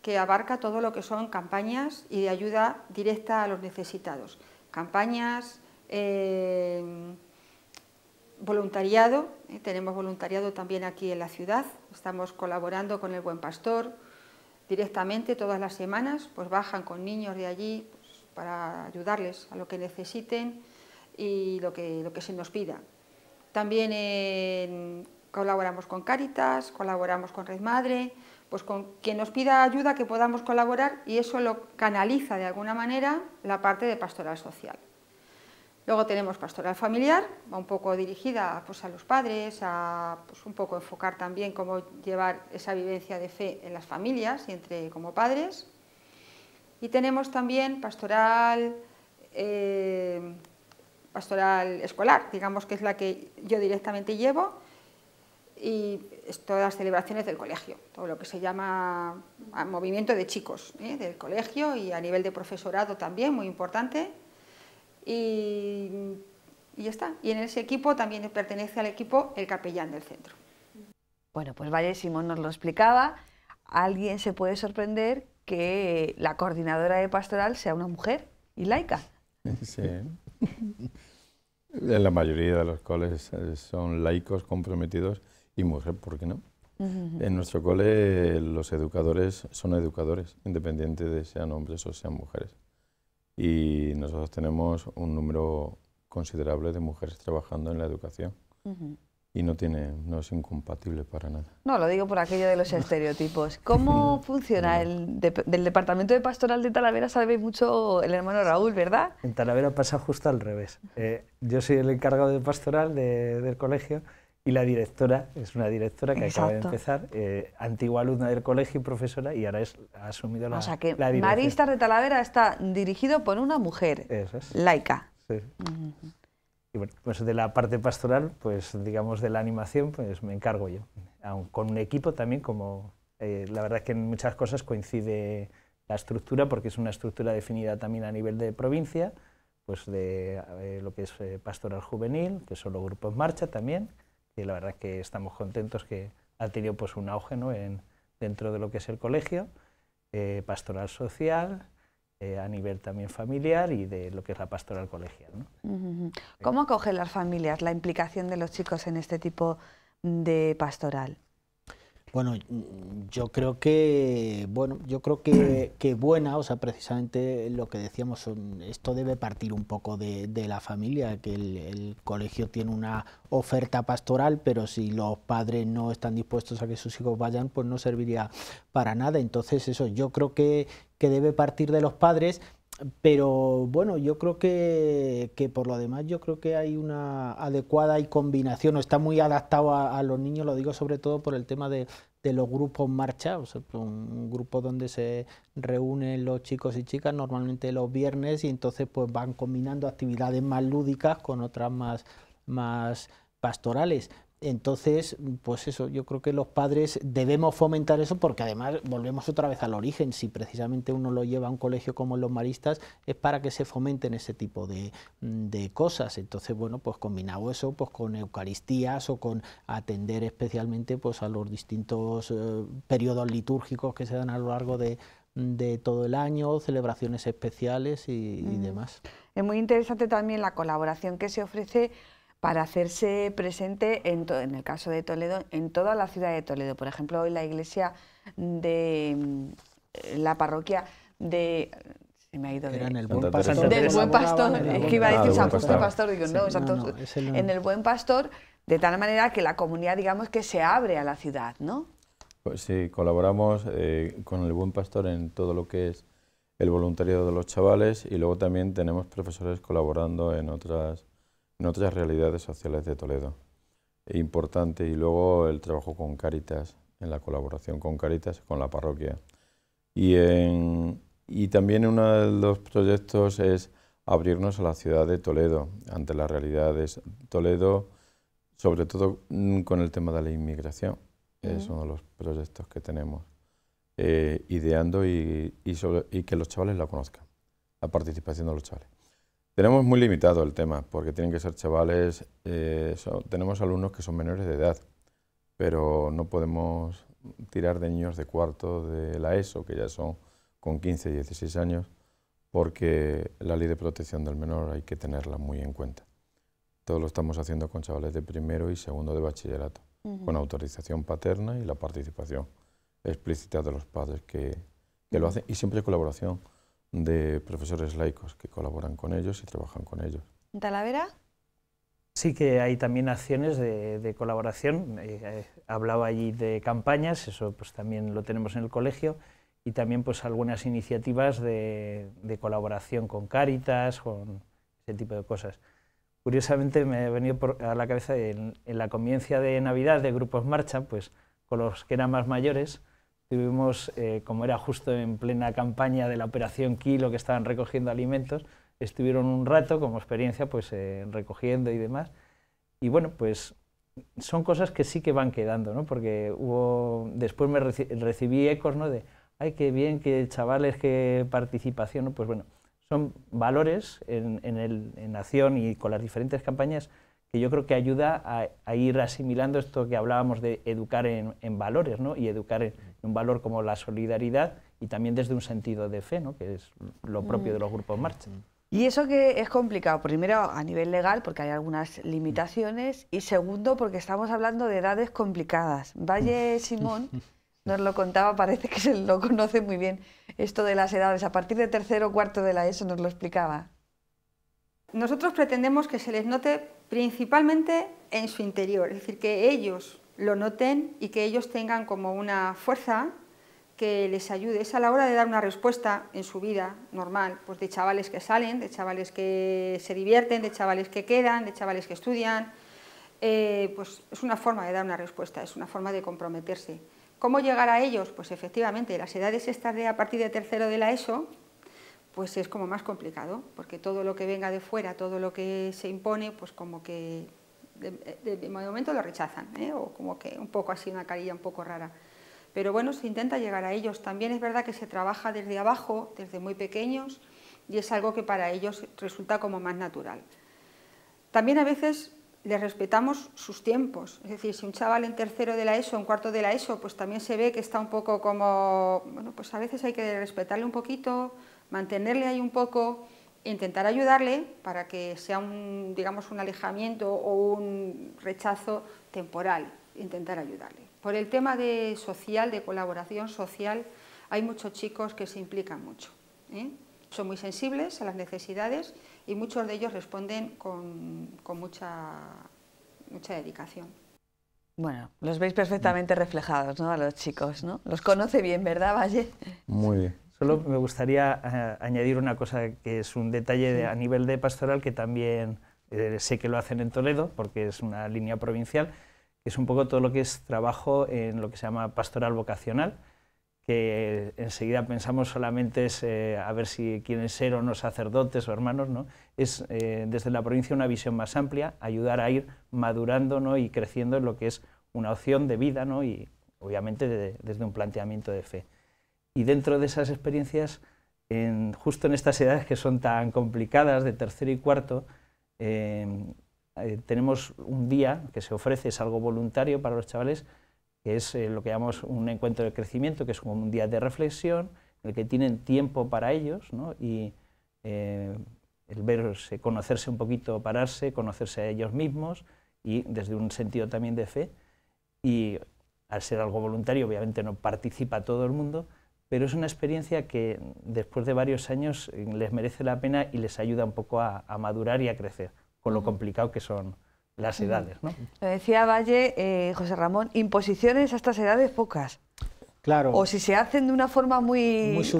que abarca todo lo que son campañas y de ayuda directa a los necesitados. Campañas, eh, voluntariado, ¿eh? tenemos voluntariado también aquí en la ciudad, estamos colaborando con el Buen Pastor directamente todas las semanas, pues bajan con niños de allí pues, para ayudarles a lo que necesiten y lo que, lo que se nos pida. También colaboramos con Cáritas, colaboramos con Red Madre, pues con quien nos pida ayuda que podamos colaborar y eso lo canaliza de alguna manera la parte de pastoral social. Luego tenemos pastoral familiar, un poco dirigida pues, a los padres, a pues, un poco enfocar también cómo llevar esa vivencia de fe en las familias y entre como padres. Y tenemos también pastoral, eh, pastoral escolar, digamos que es la que yo directamente llevo, y todas las celebraciones del colegio, todo lo que se llama ah, movimiento de chicos, ¿eh? del colegio y a nivel de profesorado también, muy importante y, ya está. Y en ese equipo también pertenece al equipo el capellán del centro. Bueno, pues Valle Simón nos lo explicaba. Alguien se puede sorprender que la coordinadora de pastoral sea una mujer y laica. Sí. la mayoría de los coles eh, son laicos comprometidos y mujer, ¿por qué no? En nuestro cole los educadores son educadores, independiente de sean hombres o sean mujeres y nosotros tenemos un número considerable de mujeres trabajando en la educación. Y no, tiene, no es incompatible para nada. No, lo digo por aquello de los estereotipos. ¿Cómo funciona el del departamento de pastoral de Talavera? Sabe mucho el hermano Raúl, ¿verdad? En Talavera pasa justo al revés. Eh, yo soy el encargado de pastoral de, del colegio y la directora es una directora que acaba de empezar, eh, antigua alumna del colegio y profesora, y ahora es, ha asumido la, o sea que Maristas de Talavera está dirigido por una mujer laica. Sí. Y bueno, pues de la parte pastoral, pues digamos de la animación, pues me encargo yo. con un equipo también, como eh, la verdad es que en muchas cosas coincide la estructura, porque es una estructura definida también a nivel de provincia, pues de eh, lo que es pastoral juvenil, que son los grupos marcha también y la verdad es que estamos contentos que ha tenido pues un auge en, dentro de lo que es el colegio, eh, pastoral social, eh, a nivel también familiar y de lo que es la pastoral colegial. ¿Cómo acogen las familias la implicación de los chicos en este tipo de pastoral? Bueno, mm, yo creo que bueno, yo creo que, buena, o sea, precisamente lo que decíamos, esto debe partir un poco de, de la familia, que el, colegio tiene una oferta pastoral, pero si los padres no están dispuestos a que sus hijos vayan, pues no serviría para nada. Entonces, eso, yo creo que, que debe partir de los padres pero bueno, yo creo que, por lo demás, yo creo que hay una adecuada y combinación, o está muy adaptado a, los niños, lo digo sobre todo por el tema de, de los grupos marcha, un grupo donde se reúnen los chicos y chicas normalmente los viernes y entonces pues van combinando actividades más lúdicas con otras más, más pastorales. Entonces, pues eso, yo creo que los padres debemos fomentar eso porque además volvemos otra vez al origen. Si precisamente uno lo lleva a un colegio como los maristas, es para que se fomenten ese tipo de, mm, de cosas. Entonces, bueno, pues combinado eso pues con Eucaristías o con atender especialmente pues a los distintos eh, periodos litúrgicos que se dan a lo largo de, de todo el año, celebraciones especiales y demás. Es muy interesante también la colaboración que se ofrece para hacerse presente, en, en, el caso de Toledo, en toda la ciudad de Toledo. Por ejemplo, hoy la iglesia de mm, la parroquia de... Se me ha ido de, en el buen pastor. Es que iba a decir San Justo Pastor. pastor digo, no, En el buen pastor, de tal manera que la comunidad, digamos, que se abre a la ciudad, ¿no? Pues sí, colaboramos eh, con el buen pastor en todo lo que es el voluntariado de los chavales y luego también tenemos profesores colaborando en otras en otras realidades sociales de Toledo. E importante. Y luego el trabajo con Caritas, en la colaboración con Caritas, con la parroquia. Y, en, y también uno de los proyectos es abrirnos a la ciudad de Toledo, ante las realidades. Toledo, sobre todo mm, con el tema de la inmigración, es uno de los proyectos que tenemos, eh, ideando y, y, y que los chavales la conozcan, la participación de los chavales. Tenemos muy limitado el tema, porque tienen que ser chavales, eh, tenemos alumnos que son menores de edad, pero no podemos tirar de niños de cuarto de la ESO, que ya son con 15 y 16 años, porque la ley de protección del menor hay que tenerla muy en cuenta. Todo lo estamos haciendo con chavales de primero y segundo de bachillerato, con autorización paterna y la participación explícita de los padres que, lo hacen, y siempre colaboración de profesores laicos que colaboran con ellos y trabajan con ellos. ¿En Talavera? Sí que hay también acciones de, colaboración. Eh, eh, hablaba allí de campañas, eso pues también lo tenemos en el colegio, y también pues algunas iniciativas de, colaboración con Cáritas, con ese tipo de cosas. Curiosamente me ha venido a la cabeza en, en la convivencia de Navidad de grupos marcha, pues con los que eran más mayores, Estuvimos, eh, como era justo en plena campaña de la operación Kilo, que estaban recogiendo alimentos, estuvieron un rato como experiencia pues eh, recogiendo y demás. Y bueno, pues son cosas que sí que van quedando, ¿no? Porque hubo, después me recibí ecos, ¿no? De, ay, qué bien, qué chavales, qué participación, Pues bueno, son valores en, en, en acción y con las diferentes campañas que yo creo que ayuda a, ir asimilando esto que hablábamos de educar en, valores, ¿no? y educar en, un valor como la solidaridad y también desde un sentido de fe, ¿no? que es lo propio de los mm. grupos marcha. Mm. Y eso que es complicado, primero a nivel legal, porque hay algunas limitaciones, y segundo porque estamos hablando de edades complicadas. Valle mm. Simón nos lo contaba, parece que se lo conoce muy bien, esto de las edades. A partir de tercero o cuarto de la ESO nos lo explicaba nosotros pretendemos que se les note principalmente en su interior, es decir, que ellos lo noten y que ellos tengan como una fuerza que les ayude. Es a la hora de dar una respuesta en su vida normal, pues de chavales que salen, de chavales que se divierten, de chavales que quedan, de chavales que estudian. Eh, pues es una forma de dar una respuesta, es una forma de comprometerse. ¿Cómo llegar a ellos? Pues efectivamente, las edades estas de a partir de tercero de la ESO, pues es como más complicado, porque todo lo que venga de fuera, todo lo que se impone, pues como que de, momento lo rechazan, ¿eh? o como que un poco así, una carilla un poco rara. Pero bueno, se intenta llegar a ellos. También es verdad que se trabaja desde abajo, desde muy pequeños, y es algo que para ellos resulta como más natural. También a veces les respetamos sus tiempos, es decir, si un chaval en tercero de la ESO, en cuarto de la ESO, pues también se ve que está un poco como, bueno, pues a veces hay que respetarle un poquito, mantenerle ahí un poco, intentar ayudarle para que sea un, digamos, un alejamiento o un rechazo temporal, intentar ayudarle. Por el tema de social, de colaboración social, hay muchos chicos que se implican mucho. ¿eh? Son muy sensibles a las necesidades y muchos de ellos responden con, mucha, mucha dedicación. Bueno, los veis perfectamente reflejados, ¿no? A los chicos, ¿no? Los conoce bien, ¿verdad, Valle? Muy bien. Solo me gustaría eh, añadir una cosa que es un detalle a nivel de pastoral que también eh, sé que lo hacen en Toledo, porque es una línea provincial, que es un poco todo lo que es trabajo en lo que se llama pastoral vocacional, que enseguida pensamos solamente es eh, a ver si quieren ser o no sacerdotes o hermanos, ¿no? Es desde la provincia una visión más amplia, ayudar a ir madurando y creciendo en lo que es una opción de vida ¿no? y obviamente desde un planteamiento de fe y dentro de esas experiencias, justo en estas edades que son tan complicadas, de tercero y cuarto, em, eh, tenemos un día que se ofrece, es algo voluntario para los chavales, que es eh, lo que llamamos un encuentro de crecimiento, que es como un día de reflexión, en el que tienen tiempo para ellos ¿no? y eh, el verse, conocerse un poquito, pararse, conocerse a ellos mismos y desde un sentido también de fe. Y al ser algo voluntario, obviamente no participa todo el mundo, pero es una experiencia que después de varios años eh, les merece la pena y les ayuda un poco a, madurar y a crecer, con lo complicado que son las edades. ¿no? Lo decía Valle, eh, José Ramón, imposiciones a estas edades pocas. Claro. O si se hacen de una forma muy,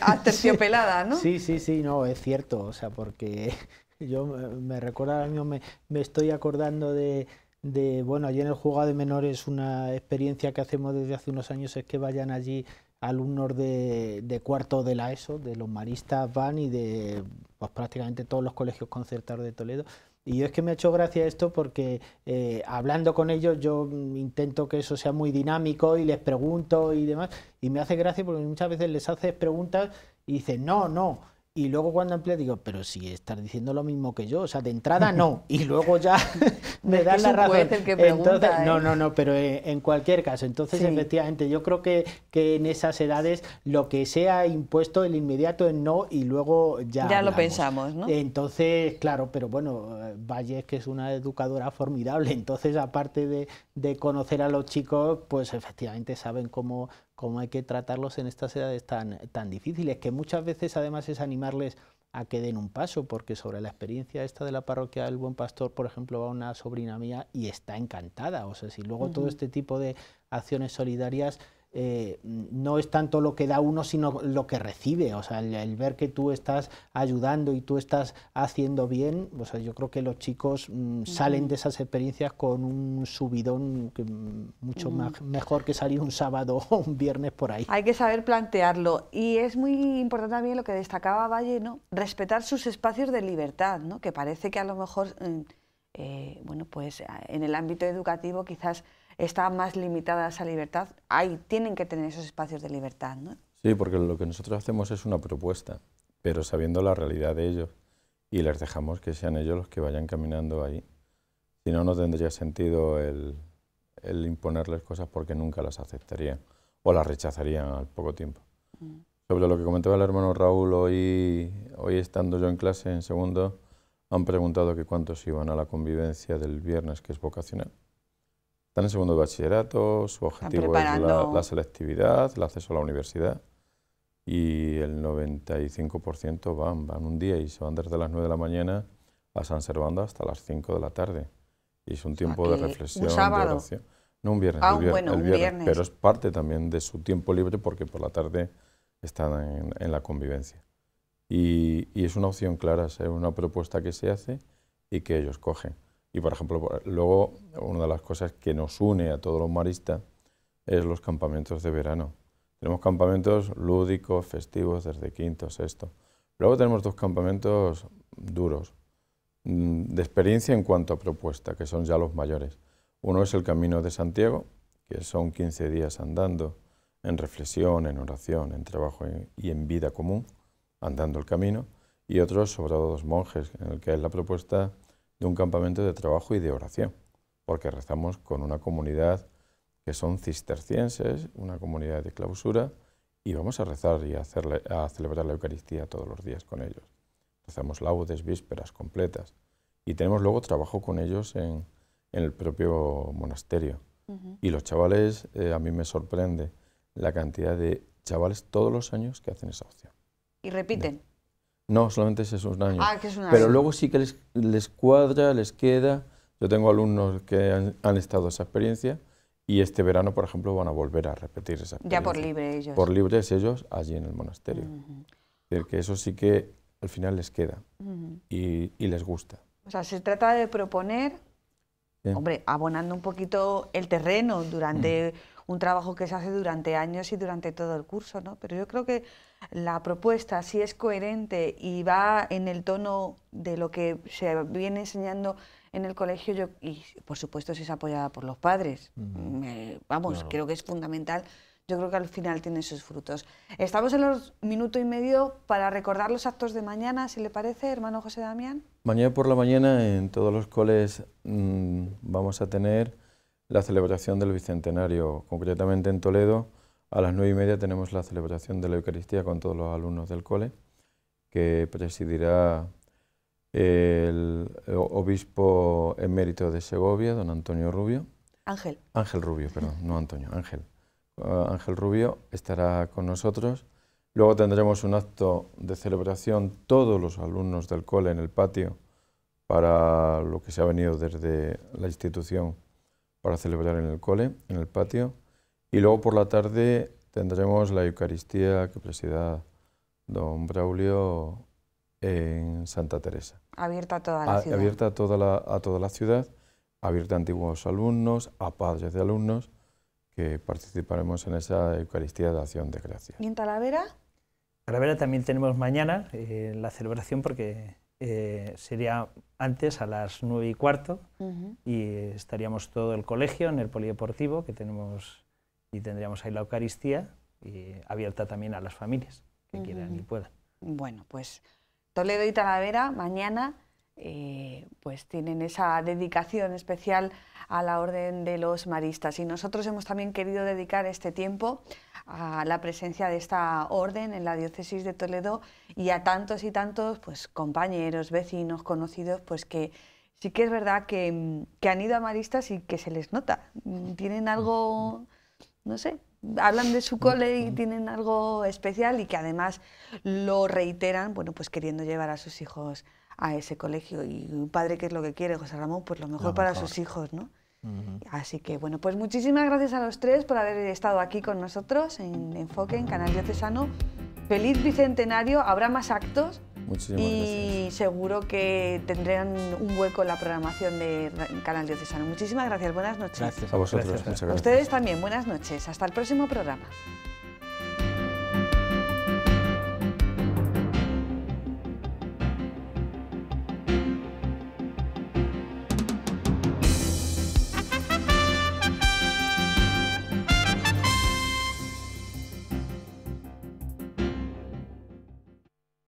aterciopelada, sí. ¿no? Sí, sí, sí, no, es cierto, o sea, porque yo me recuerdo año me, estoy acordando de, de, bueno, allí en el Juego de menores una experiencia que hacemos desde hace unos años es que vayan allí alumnos de, cuarto de la ESO, de los maristas van y de pues, prácticamente todos los colegios concertados de Toledo. Y yo es que me ha hecho gracia esto porque eh, hablando con ellos yo intento que eso sea muy dinámico y les pregunto y demás. Y me hace gracia porque muchas veces les haces preguntas y dicen, no, no, y luego cuando empleé digo, pero si estás diciendo lo mismo que yo, o sea, de entrada no, y luego ya me dan la razón. entonces, No, ¿eh? no, no, pero eh, en cualquier caso, entonces efectivamente yo creo que, que, en esas edades lo que sea impuesto, el inmediato es no y luego ya... Ya lo pensamos, ¿no? Entonces, claro, pero bueno, Valles que es una educadora formidable, entonces aparte de, de conocer a los chicos, pues efectivamente saben cómo cómo hay que tratarlos en estas edades tan, tan difíciles, que muchas veces además es animarles a que den un paso, porque sobre la experiencia esta de la parroquia del Buen Pastor, por ejemplo, va una sobrina mía y está encantada. O sea, si luego todo este tipo de acciones solidarias eh, no es tanto lo que da uno, sino lo que recibe. O sea, el, ver que tú estás ayudando y tú estás haciendo bien, o sea, yo creo que los chicos mm, salen de esas experiencias con un subidón mm, mucho más, mejor que salir un sábado o un viernes por ahí. Hay que saber plantearlo. Y es muy importante también lo que destacaba Valle, ¿no? respetar sus espacios de libertad, ¿no? que parece que a lo mejor... Mm, eh, bueno, pues en el ámbito educativo quizás está más limitada esa libertad, ahí tienen que tener esos espacios de libertad, Sí, porque lo que nosotros hacemos es una propuesta, pero sabiendo la realidad de ellos y les dejamos que sean ellos los que vayan caminando ahí. Si no, no tendría sentido el, el imponerles cosas porque nunca las aceptarían o las rechazarían al poco tiempo. Mm. Sobre lo que comentaba el hermano Raúl, hoy, hoy estando yo en clase en segundo, han preguntado que cuántos iban a la convivencia del viernes, que es vocacional. Están en segundo de bachillerato, su objetivo es la, selectividad, el acceso a la universidad y el 95% van, van un día y se van desde las 9 de la mañana a San Servando hasta las 5 de la tarde. Y es un tiempo de reflexión, un No un viernes, ah, un viernes, pero es parte también de su tiempo libre porque por la tarde están en, la convivencia. y, es una opción clara, es una propuesta que se hace y que ellos cogen. Y, por ejemplo, luego una de las cosas que nos une a todos los maristas es los campamentos de verano. Tenemos campamentos lúdicos, festivos, desde quinto, sexto. Luego tenemos dos campamentos duros, mm, de experiencia en cuanto a propuesta, que son ya los mayores. Uno es el Camino de Santiago, que son 15 días andando en reflexión, en oración, en trabajo y en vida común, andando el camino. Y otro sobre todo dos Monjes, en el que es la propuesta de un campamento de trabajo y de oración, porque rezamos con una comunidad que son cistercienses, una comunidad de clausura, y vamos a rezar y a, celebrar la Eucaristía todos los días con ellos. Rezamos laudes, vísperas, completas, y tenemos luego trabajo con ellos en, el propio monasterio. Y los chavales, eh, a mí me sorprende la cantidad de chavales todos los años que hacen esa opción. Y repiten. No, solamente es un año. Ah, Pero luego sí que les, cuadra, les queda. Yo tengo alumnos que han, estado esa experiencia y este verano, por ejemplo, van a volver a repetir esa experiencia. Ya por libre ellos. Por libres ellos allí en el monasterio. Es decir, que eso sí que al final les queda y, les gusta. O sea, se trata de proponer, hombre, abonando un poquito el terreno durante mm. un trabajo que se hace durante años y durante todo el curso, ¿no? Pero yo creo que la propuesta, si es coherente y va en el tono de lo que se viene enseñando en el colegio, y por supuesto si es apoyada por los padres, vamos, creo que es fundamental. Yo creo que al final tiene sus frutos. Estamos en los minuto y medio para recordar los actos de mañana, si le parece, hermano José Damián. Mañana por la mañana en todos los coles mm, vamos a tener la celebración del Bicentenario, concretamente en Toledo a las nueve y media tenemos la celebración de la Eucaristía con todos los alumnos del cole, que presidirá el eh, obispo emérito de Segovia, don Antonio Rubio. Ángel. Ángel Rubio, perdón, no Antonio, Ángel. Ah, Ángel Rubio estará con nosotros. Luego tendremos un acto de celebración todos los alumnos del cole en el patio para lo que se ha venido desde la institución para celebrar en el cole, en el patio. Y luego por la tarde tendremos la Eucaristía que presida don Braulio en Santa Teresa. Abierta a toda la ciudad. Abierta a toda la, a toda la ciudad, abierta a antiguos alumnos, a padres de alumnos, que participaremos en esa Eucaristía de Acción de Gracias. ¿Y en Talavera? Talavera también tenemos mañana eh, la celebración porque eh, sería antes a las nueve y cuarto y estaríamos todo el colegio en el polideportivo que tenemos y tendríamos ahí la Eucaristía abierta también a las familias que quieran y puedan. Bueno, pues Toledo y Talavera mañana eh, pues tienen esa dedicación especial a la Orden de los Maristas y nosotros hemos también querido dedicar este tiempo a la presencia de esta orden en la diócesis de Toledo y a tantos y tantos pues compañeros, vecinos, conocidos pues que sí que es verdad que, que han ido a maristas y que se les nota. Tienen algo no sé, hablan de su cole y tienen algo especial y que además lo reiteran, bueno, pues queriendo llevar a sus hijos a ese colegio. Y un padre que es lo que quiere, José Ramón, pues lo mejor, para sus hijos, ¿no? Así que bueno, pues muchísimas gracias a los tres por haber estado aquí con nosotros en Enfoque, en Canal Diocesano. Feliz Bicentenario, habrá más actos, y seguro que tendrán un hueco en la programación de Canal Diocesano. Muchísimas gracias, buenas noches. Gracias a vosotros. gracias. A ustedes también, buenas noches. Hasta el próximo programa.